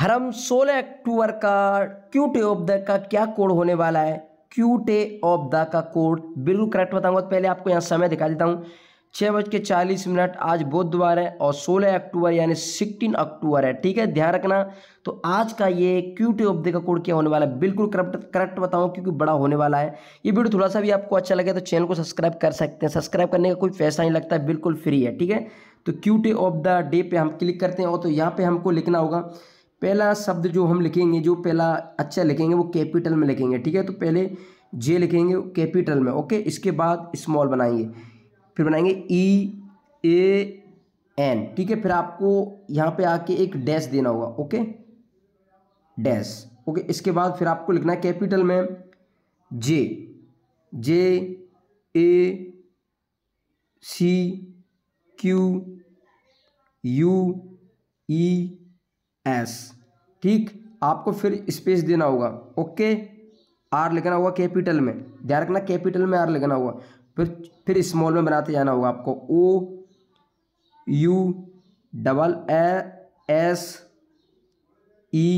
हरम 16 अक्टूबर का क्यू टे ऑफ द का क्या कोड होने वाला है क्यू टे ऑफ द का कोड बिल्कुल करेक्ट बताऊंगा तो पहले आपको यहाँ समय दिखा देता हूँ छः बज के चालीस मिनट आज बुधवार है और सोलह अक्टूबर यानी सिक्सटीन अक्टूबर है ठीक है ध्यान रखना तो आज का ये क्यू ऑफ द का कोड क्या होने वाला है बिल्कुल करप्ट करेक्ट बताऊँ क्योंकि बड़ा होने वाला है ये वीडियो थोड़ा सा भी आपको अच्छा लगे तो चैनल को सब्सक्राइब कर सकते हैं सब्सक्राइब करने का कोई पैसा नहीं लगता बिल्कुल फ्री है ठीक है तो क्यू ऑफ द डे पर हम क्लिक करते हैं और तो यहाँ पर हमको लिखना होगा पहला शब्द जो हम लिखेंगे जो पहला अच्छा लिखेंगे वो कैपिटल में लिखेंगे ठीक है तो पहले जे लिखेंगे कैपिटल में ओके इसके बाद स्मॉल बनाएंगे फिर बनाएंगे ई ए एन ठीक है फिर आपको यहाँ पे आके एक डैश देना होगा ओके डैश ओके इसके बाद फिर आपको लिखना है कैपिटल में J J A C Q U E S ठीक आपको फिर स्पेस देना होगा ओके आर लिखना होगा कैपिटल में ध्यान रखना कैपिटल में आर लिखना होगा फिर फिर स्मॉल में बनाते जाना होगा आपको O U double A S E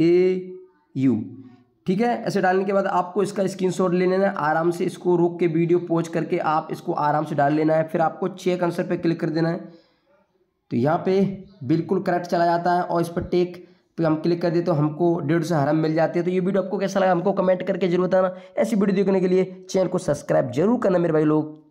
A U ठीक है ऐसे डालने के बाद आपको इसका स्क्रीनशॉट ले लेना है आराम से इसको रोक के वीडियो पोज करके आप इसको आराम से डाल लेना है फिर आपको चेक आंसर पे क्लिक कर देना है तो यहाँ पे बिल्कुल करेक्ट चला जाता है और इस पर टेक पे हम क्लिक कर दे तो हमको डेढ़ सौ हरम मिल जाती है तो ये वीडियो आपको कैसा लगा हमको कमेंट करके जरूर बताना ऐसी वीडियो देखने के लिए चैनल को सब्सक्राइब जरूर करना मेरे भाई लोग